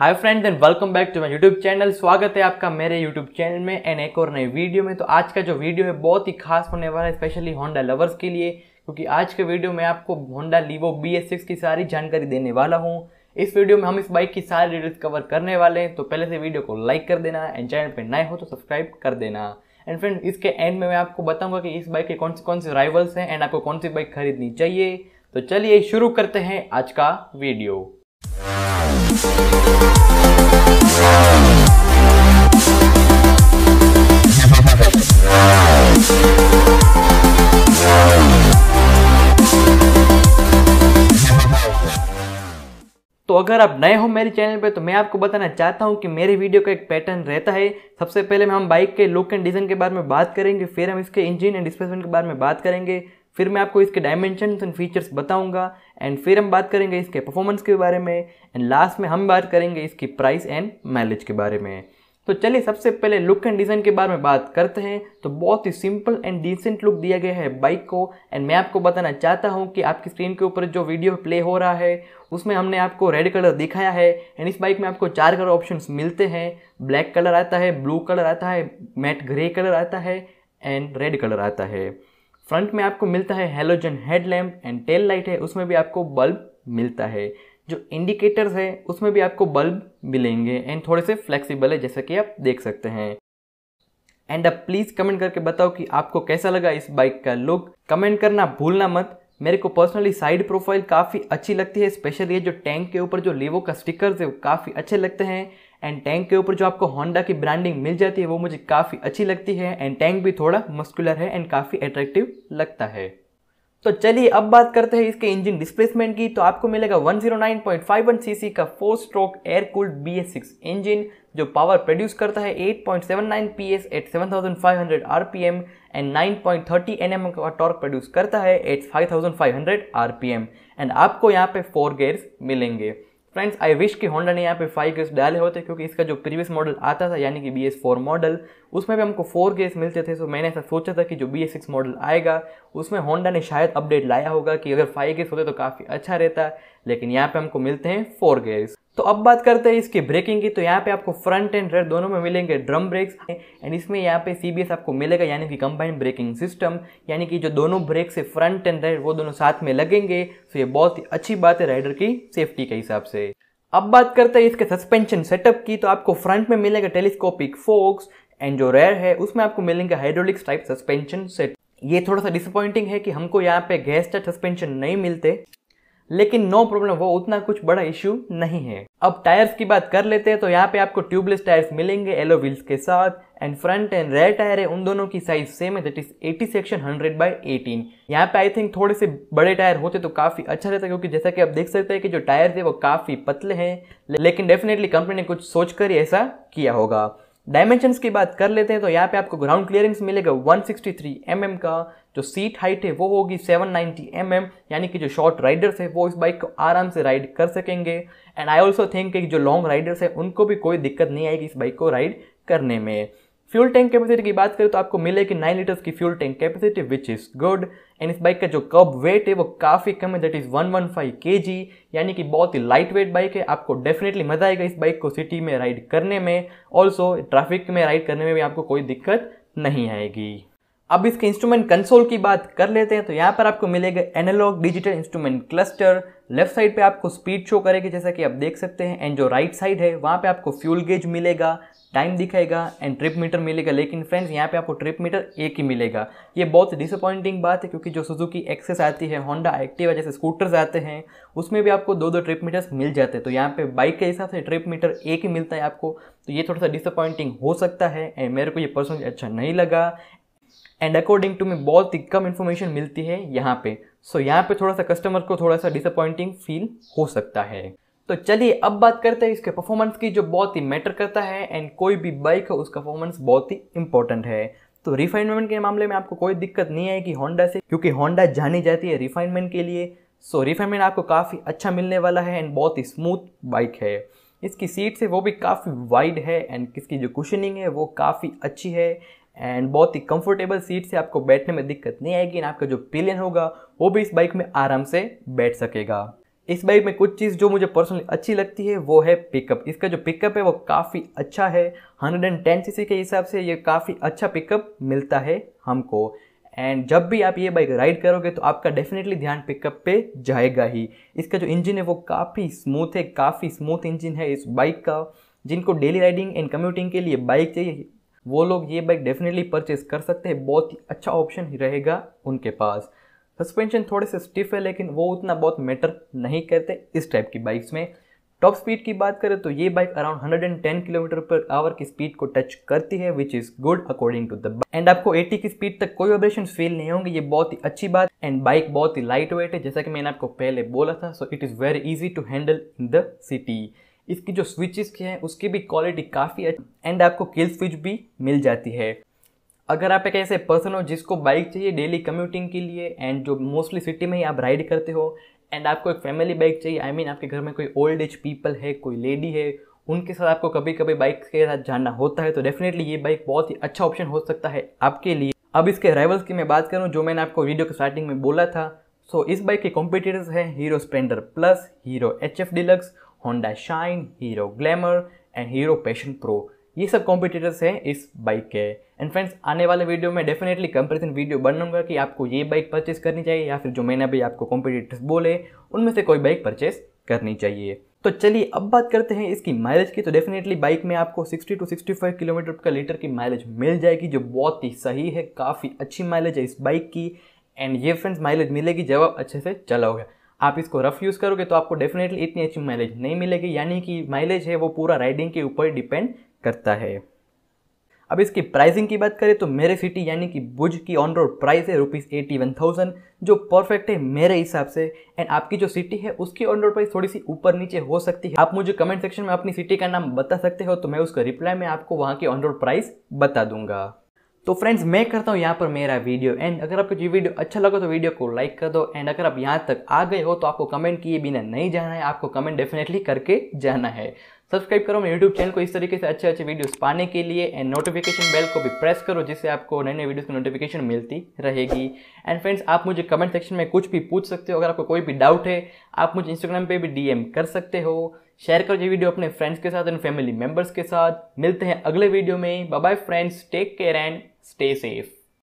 hi friend and welcome back to my YouTube channel स्वागत है आपका मेरे यूट्यूब चैनल में एंड एक और नए वीडियो में तो आज का जो वीडियो है बहुत ही खास होने वाला है स्पेशली होंडा लवर्स के लिए क्योंकि आज के वीडियो में आपको होंडा लीवो बी की सारी जानकारी देने वाला हूँ इस वीडियो में हम इस बाइक की सारी डिटेल्स कवर करने वाले हैं तो पहले से वीडियो को लाइक कर देना एंड चैनल पर नए हो तो सब्सक्राइब कर देना एंड फ्रेंड इसके एंड में मैं आपको बताऊंगा कि इस बाइक के कौन से कौन से राइवल्स हैं एंड आपको कौन सी बाइक खरीदनी चाहिए तो चलिए शुरू करते हैं आज का वीडियो तो अगर आप नए हो मेरे चैनल पे तो मैं आपको बताना चाहता हूँ कि मेरे वीडियो का एक पैटर्न रहता है सबसे पहले हम बाइक के लुक एंड डिज़ाइन के बारे में बात करेंगे फिर हम इसके इंजन एंड डिस्प्लेसमेंट के बारे में बात करेंगे फिर मैं आपको इसके डायमेंशन एंड फीचर्स बताऊंगा एंड फिर हम बात करेंगे इसके परफॉर्मेंस के बारे में एंड लास्ट में हम बात करेंगे इसकी प्राइस एंड माइलेज के बारे में तो चलिए सबसे पहले लुक एंड डिज़ाइन के बारे में बात करते हैं तो बहुत ही सिंपल एंड डिसेंट लुक दिया गया है बाइक को एंड मैं आपको बताना चाहता हूँ कि आपकी स्क्रीन के ऊपर जो वीडियो प्ले हो रहा है उसमें हमने आपको रेड कलर दिखाया है एंड इस बाइक में आपको चार कलर ऑप्शंस मिलते हैं ब्लैक कलर आता है ब्लू कलर आता है मैट ग्रे कलर आता है एंड रेड कलर आता है फ्रंट में आपको मिलता है halogen headlamp and tail light है उसमें भी आपको बल्ब मिलता है जो इंडिकेटर्स है उसमें भी आपको बल्ब मिलेंगे एंड थोड़े से फ्लेक्सिबल है जैसा कि आप देख सकते हैं एंड अब प्लीज़ कमेंट करके बताओ कि आपको कैसा लगा इस बाइक का लुक कमेंट करना भूलना मत मेरे को पर्सनली साइड प्रोफाइल काफ़ी अच्छी लगती है स्पेशली ये जो टैंक के ऊपर जो लेवो का स्टिकर्स है वो काफ़ी अच्छे लगते हैं एंड टैंक के ऊपर जो आपको होंडा की ब्रांडिंग मिल जाती है वो मुझे काफ़ी अच्छी लगती है एंड टैंक भी थोड़ा मस्कुलर है एंड काफ़ी अट्रैक्टिव लगता है तो चलिए अब बात करते हैं इसके इंजन डिस्प्लेसमेंट की तो आपको मिलेगा 109.51 सीसी का four stroke air cooled B engine जो पावर प्रोड्यूस करता है 8.79 PS at 7500 RPM and 9.30 NM का टॉर्क प्रोड्यूस करता है एट 5500 आरपीएम एंड आपको यहाँ पे फोर गेयर्स मिलेंगे फ्रेंड्स आई विश कि होंडा ने यहाँ पे फाइव गेस डाले होते क्योंकि इसका जो प्रीवियस मॉडल आता था यानी कि बी एस फोर मॉडल उसमें भी हमको फोर गेस मिलते थे सो मैंने ऐसा सोचा था कि जो बी एस सिक्स मॉडल आएगा उसमें होंडा ने शायद अपडेट लाया होगा कि अगर फाइव गेस होते तो काफ़ी अच्छा रहता लेकिन यहाँ पे हमको मिलते हैं फोर गेस तो अब बात करते हैं इसके ब्रेकिंग की तो यहाँ पे आपको फ्रंट एंड रेयर दोनों में मिलेंगे ड्रम ब्रेक्स एंड इसमें यहाँ पे सीबीएस आपको मिलेगा यानी कि कंबाइंड ब्रेकिंग सिस्टम यानी कि जो दोनों ब्रेक से फ्रंट एंड रेयर वो दोनों साथ में लगेंगे तो ये बहुत ही अच्छी बात है राइडर की सेफ्टी के हिसाब से अब बात करते हैं इसके सस्पेंशन सेटअप की तो आपको फ्रंट में मिलेगा टेलीस्कोपिक फोक्स एंड जो रेयर है उसमें आपको मिलेंगे हाइड्रोलिक्स टाइप सस्पेंशन सेट ये थोड़ा सा डिसअपॉइंटिंग है कि हमको यहाँ पे गैस टच सस्पेंशन नहीं मिलते लेकिन नो प्रॉब्लम वो उतना कुछ बड़ा इश्यू नहीं है अब टायर्स की बात कर लेते हैं तो यहाँ पे आपको ट्यूबलेस टायर्स मिलेंगे एलो व्हील्स के साथ and front and rear tyre है उन दोनों की साइज सेम है दैट इज 80 सेक्शन 100 बाय 18 यहाँ पे आई थिंक थोड़े से बड़े टायर होते तो काफ़ी अच्छा रहता क्योंकि जैसा कि आप देख सकते हैं कि जो टायर थे वो काफ़ी पतले हैं लेकिन डेफिनेटली कंपनी ने कुछ सोचकर ही ऐसा किया होगा डायमेंशन की बात कर लेते हैं तो यहाँ पे आपको ग्राउंड क्लियरेंस मिलेगा 163 सिक्सटी mm का जो सीट हाइट है वो होगी 790 नाइन्टी mm, यानी कि जो शॉर्ट राइडर्स है वो इस बाइक को आराम से राइड कर सकेंगे एंड आई ऑल्सो थिंक कि जो लॉन्ग राइडर्स है उनको भी कोई दिक्कत नहीं आएगी इस बाइक को राइड करने में फ्यूल टैंक कैपेसिटी की बात करें तो आपको मिलेगी नाइन लीटर्स की fuel tank capacity which is good and इस बाइक का जो कब वेट है वो काफ़ी कम है that is one one five K G यानी कि बहुत ही लाइट वेट बाइक है आपको डेफिनेटली मजा आएगा इस बाइक को सिटी में राइड करने में ऑल्सो ट्रैफिक में राइड करने में भी आपको कोई दिक्कत नहीं आएगी अब इसके इंस्ट्रूमेंट कंसोल की बात कर लेते हैं तो यहाँ पर आपको मिलेगा analogue digital instrument cluster left side पे आपको स्पीड शो करेगी जैसा कि आप देख सकते हैं एंड जो राइट right साइड है वहाँ पे आपको फ्यूल गेज मिलेगा टाइम दिखाएगा एंड ट्रिप मीटर मिलेगा लेकिन फ्रेंड्स यहाँ पे आपको ट्रिप मीटर एक ही मिलेगा ये बहुत डिसअपॉइंटिंग बात है क्योंकि जो सुजुकी एक्सेस आती है होंडा एक्टिवा जैसे स्कूटर्स आते हैं उसमें भी आपको दो दो ट्रिप मीटर्स मिल जाते हैं तो यहाँ पे बाइक के हिसाब से ट्रिप मीटर एक ही मिलता है आपको तो ये थोड़ा सा डिसअपॉइंटिंग हो सकता है एंड मेरे को ये पर्सनली अच्छा नहीं लगा एंड अकॉर्डिंग टू मी बहुत ही कम इन्फॉर्मेशन मिलती है यहाँ पर सो so, यहाँ पे थोड़ा सा कस्टमर को थोड़ा सा डिसअपॉइंटिंग फील हो सकता है तो चलिए अब बात करते हैं इसके परफॉर्मेंस की जो बहुत ही मैटर करता है एंड कोई भी बाइक है उसका परफॉर्मेंस बहुत ही इंपॉर्टेंट है तो रिफाइनमेंट के मामले में आपको कोई दिक्कत नहीं आएगी होंडा से क्योंकि होंडा जानी जाती है रिफाइनमेंट के लिए सो so, रिफाइनमेंट आपको काफ़ी अच्छा मिलने वाला है एंड बहुत ही स्मूथ बाइक है इसकी सीट से वो भी काफ़ी वाइड है एंड इसकी जो कुशनिंग है वो काफ़ी अच्छी है एंड बहुत ही कंफर्टेबल सीट से आपको बैठने में दिक्कत नहीं आएगी एंड आपका जो पिलियन होगा वो भी इस बाइक में आराम से बैठ सकेगा इस बाइक में कुछ चीज़ जो मुझे पर्सनली अच्छी लगती है वो है पिकअप इसका जो पिकअप है वो काफ़ी अच्छा है 110 सीसी के हिसाब से ये काफ़ी अच्छा पिकअप मिलता है हमको एंड जब भी आप ये बाइक राइड करोगे तो आपका डेफिनेटली ध्यान पिकअप पे जाएगा ही इसका जो इंजन है वो काफ़ी स्मूथ है काफ़ी स्मूथ इंजन है इस बाइक का जिनको डेली राइडिंग एंड कम्यूटिंग के लिए बाइक चाहिए वो लोग ये बाइक डेफिनेटली परचेज कर सकते हैं बहुत ही अच्छा ऑप्शन ही रहेगा उनके पास सस्पेंशन थोड़े से स्टिफ है लेकिन वो उतना बहुत मैटर नहीं करते इस टाइप की बाइक्स में टॉप स्पीड की बात करें तो ये bike around 110 kilometre per hour की स्पीड को टच करती है which is good according to the end आपको 80 की स्पीड तक कोई ऑब्रेशन फील नहीं होंगे ये बहुत ही अच्छी बात एंड बाइक बहुत ही लाइट वेट है जैसा कि मैंने आपको पहले बोला था so it is very easy to handle in the city इसकी जो स्विचेस की हैं उसकी भी क्वालिटी काफ़ी अच्छी एंड आपको किल स्विच भी मिल जाती है अगर आप एक ऐसे पर्सन हो जिसको बाइक चाहिए डेली कम्यूटिंग के लिए एंड जो मोस्टली सिटी में ही आप राइड करते हो एंड आपको एक फैमिली बाइक चाहिए आई I मीन mean, आपके घर में कोई ओल्ड एज पीपल है कोई लेडी है उनके साथ आपको कभी कभी बाइक के साथ जाना होता है तो डेफिनेटली ये बाइक बहुत ही अच्छा ऑप्शन हो सकता है आपके लिए अब इसके राइवल्स की मैं बात करूँ जो मैंने आपको वीडियो के स्टार्टिंग में बोला था सो so, इस बाइक के कॉम्पिटिटर्स हैं Hero Splendor plus Hero H F Deluxe Honda Shine Hero Glamour and Hero Passion Pro ये सब कॉम्पिटिटर्स हैं इस बाइक के एंड फ्रेंड्स आने वाले वीडियो में डेफिनेटली कंपेरिजन वीडियो बनूंगा कि आपको ये बाइक परचेस करनी चाहिए या फिर जो मैंने अभी आपको कॉम्पिटिटर्स बोले उनमें से कोई बाइक परचेस करनी चाहिए तो चलिए अब बात करते हैं इसकी माइलेज की तो डेफिनेटली बाइक में आपको 60 टू 65 किलोमीटर का लीटर की माइलेज मिल जाएगी जो बहुत ही सही है काफ़ी अच्छी माइलेज है इस बाइक की एंड ये फ्रेंड्स माइलेज मिलेगी जब आप अच्छे से चलाओगे आप इसको रफ यूज़ करोगे तो आपको डेफिनेटली इतनी अच्छी माइलेज नहीं मिलेगी यानी कि माइलेज है वो पूरा राइडिंग के ऊपर डिपेंड करता है अब इसकी प्राइसिंग की बात करें तो मेरे सिटी यानी कि भुज की ऑन रोड प्राइस है रुपीज़ एटी वन थाउजेंड जो परफेक्ट है मेरे हिसाब से एंड आपकी जो सिटी है उसकी ऑन रोड प्राइस थोड़ी सी ऊपर नीचे हो सकती है आप मुझे कमेंट सेक्शन में अपनी सिटी का नाम बता सकते हो तो मैं उसका रिप्लाई में आपको वहाँ की ऑन रोड प्राइस बता दूंगा तो फ्रेंड्स मैं करता हूँ यहाँ पर मेरा वीडियो एंड अगर आपको ये वीडियो अच्छा लगा तो वीडियो को लाइक कर दो एंड अगर आप यहाँ तक आ गए हो तो आपको कमेंट किए बिना नहीं जाना है आपको कमेंट डेफिनेटली करके जाना है सब्सक्राइब करो मेरे यूट्यूब चैनल को इस तरीके से अच्छे अच्छे वीडियोस पाने के लिए एंड नोटिफिकेशन बेल को भी प्रेस करो जिससे आपको नए नए वीडियोस की नोटिफिकेशन मिलती रहेगी एंड फ्रेंड्स आप मुझे कमेंट सेक्शन में कुछ भी पूछ सकते हो अगर आपको कोई भी डाउट है आप मुझे इंस्टाग्राम पे भी डीएम कर सकते हो शेयर करो ये वीडियो अपने फ्रेंड्स के साथ एंड फैमिली मेंबर्स के साथ मिलते हैं अगले वीडियो में bye bye friends take care and stay safe